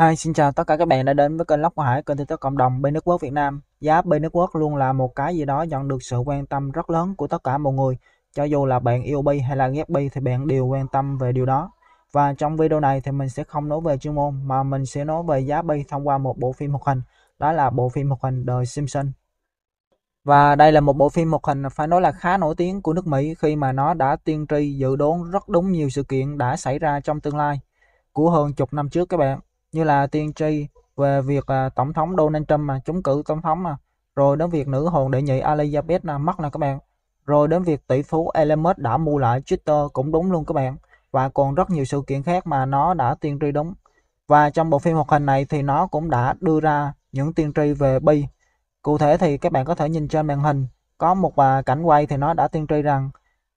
Hi, xin chào tất cả các bạn đã đến với kênh Lóc của Hải, kênh tin tức cộng đồng bên nước quốc Việt Nam. Giá bên nước quốc luôn là một cái gì đó nhận được sự quan tâm rất lớn của tất cả mọi người. Cho dù là bạn yêu bi hay là ghét bi thì bạn đều quan tâm về điều đó. Và trong video này thì mình sẽ không nói về chuyên môn mà mình sẽ nói về giá bi thông qua một bộ phim hoạt hình. Đó là bộ phim hoạt hình The simpson Và đây là một bộ phim hoạt hình phải nói là khá nổi tiếng của nước Mỹ khi mà nó đã tiên tri dự đoán rất đúng nhiều sự kiện đã xảy ra trong tương lai của hơn chục năm trước các bạn như là tiên tri về việc à, tổng thống Donald Trump mà chúng cử tổng thống mà rồi đến việc nữ hoàng đệ nhị Elizabeth là mất nè các bạn rồi đến việc tỷ phú Elon Musk đã mua lại Twitter cũng đúng luôn các bạn và còn rất nhiều sự kiện khác mà nó đã tiên tri đúng và trong bộ phim hoạt hình này thì nó cũng đã đưa ra những tiên tri về bi cụ thể thì các bạn có thể nhìn trên màn hình có một à, cảnh quay thì nó đã tiên tri rằng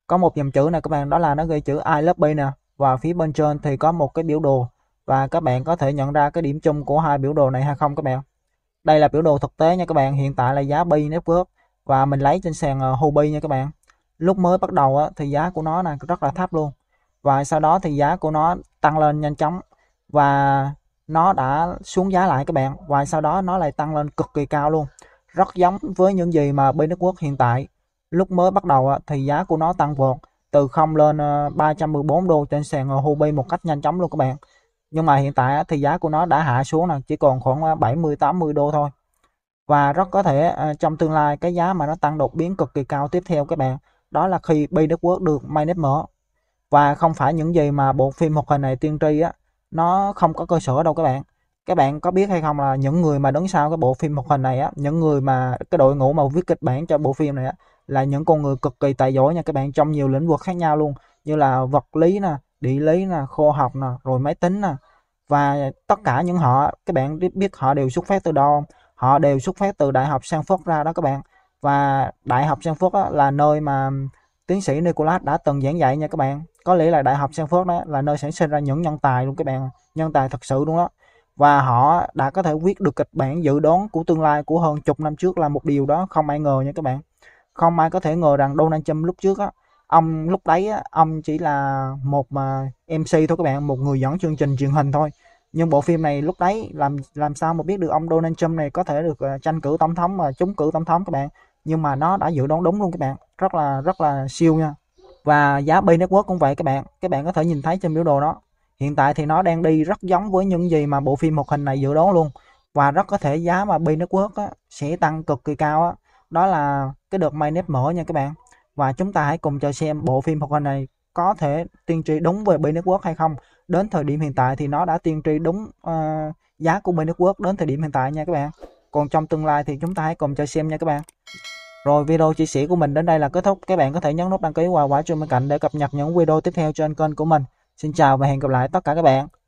có một dòng chữ này các bạn đó là nó ghi chữ I love B nè và phía bên trên thì có một cái biểu đồ và các bạn có thể nhận ra cái điểm chung của hai biểu đồ này hay không các bạn? Đây là biểu đồ thực tế nha các bạn, hiện tại là giá Bi Network và mình lấy trên sàn ờ, Huobi nha các bạn. Lúc mới bắt đầu thì giá của nó là rất là thấp luôn. Và sau đó thì giá của nó tăng lên nhanh chóng và nó đã xuống giá lại các bạn và sau đó nó lại tăng lên cực kỳ cao luôn. Rất giống với những gì mà Bi Network hiện tại. Lúc mới bắt đầu thì giá của nó tăng vọt từ 0 lên 314 ờ, đô trên sàn ờ, Huobi một cách nhanh chóng luôn các bạn nhưng mà hiện tại thì giá của nó đã hạ xuống là chỉ còn khoảng 70 à, 80 đô thôi và rất có thể à, trong tương lai cái giá mà nó tăng đột biến cực kỳ cao tiếp theo các bạn đó là khi Bi Đức Quốc được may mở và không phải những gì mà bộ phim một hình này tiên tri á nó không có cơ sở đâu các bạn các bạn có biết hay không là những người mà đứng sau cái bộ phim một hình này á những người mà cái đội ngũ mà viết kịch bản cho bộ phim này á là những con người cực kỳ tài giỏi nha các bạn trong nhiều lĩnh vực khác nhau luôn như là vật lý nè địa lý nè khoa học nè rồi máy tính nè và tất cả những họ các bạn biết họ đều xuất phát từ đâu không? họ đều xuất phát từ đại học Stanford ra đó các bạn và đại học Stanford là nơi mà tiến sĩ Nicholas đã từng giảng dạy nha các bạn có lẽ là đại học Stanford đó là nơi sản sinh ra những nhân tài luôn các bạn nhân tài thật sự luôn đó và họ đã có thể viết được kịch bản dự đoán của tương lai của hơn chục năm trước là một điều đó không ai ngờ nha các bạn không ai có thể ngờ rằng Donald Trump lúc trước á ông lúc đấy ông chỉ là một mà mc thôi các bạn một người dẫn chương trình truyền hình thôi nhưng bộ phim này lúc đấy làm làm sao mà biết được ông Donald Trump này có thể được à, tranh cử tổng thống mà trúng cử tổng thống các bạn nhưng mà nó đã dự đoán đúng luôn các bạn rất là rất là siêu nha và giá B Network cũng vậy các bạn các bạn có thể nhìn thấy trên biểu đồ đó hiện tại thì nó đang đi rất giống với những gì mà bộ phim một hình này dự đoán luôn và rất có thể giá mà B Network á, sẽ tăng cực kỳ cao á. đó là cái đợt Mainnet mở nha các bạn và chúng ta hãy cùng chờ xem bộ phim hoạt hình này có thể tiên tri đúng về B Network hay không. Đến thời điểm hiện tại thì nó đã tiên tri đúng uh, giá của B Network đến thời điểm hiện tại nha các bạn. Còn trong tương lai thì chúng ta hãy cùng chờ xem nha các bạn. Rồi video chia sẻ của mình đến đây là kết thúc. Các bạn có thể nhấn nút đăng ký và quả chuông bên cạnh để cập nhật những video tiếp theo trên kênh của mình. Xin chào và hẹn gặp lại tất cả các bạn.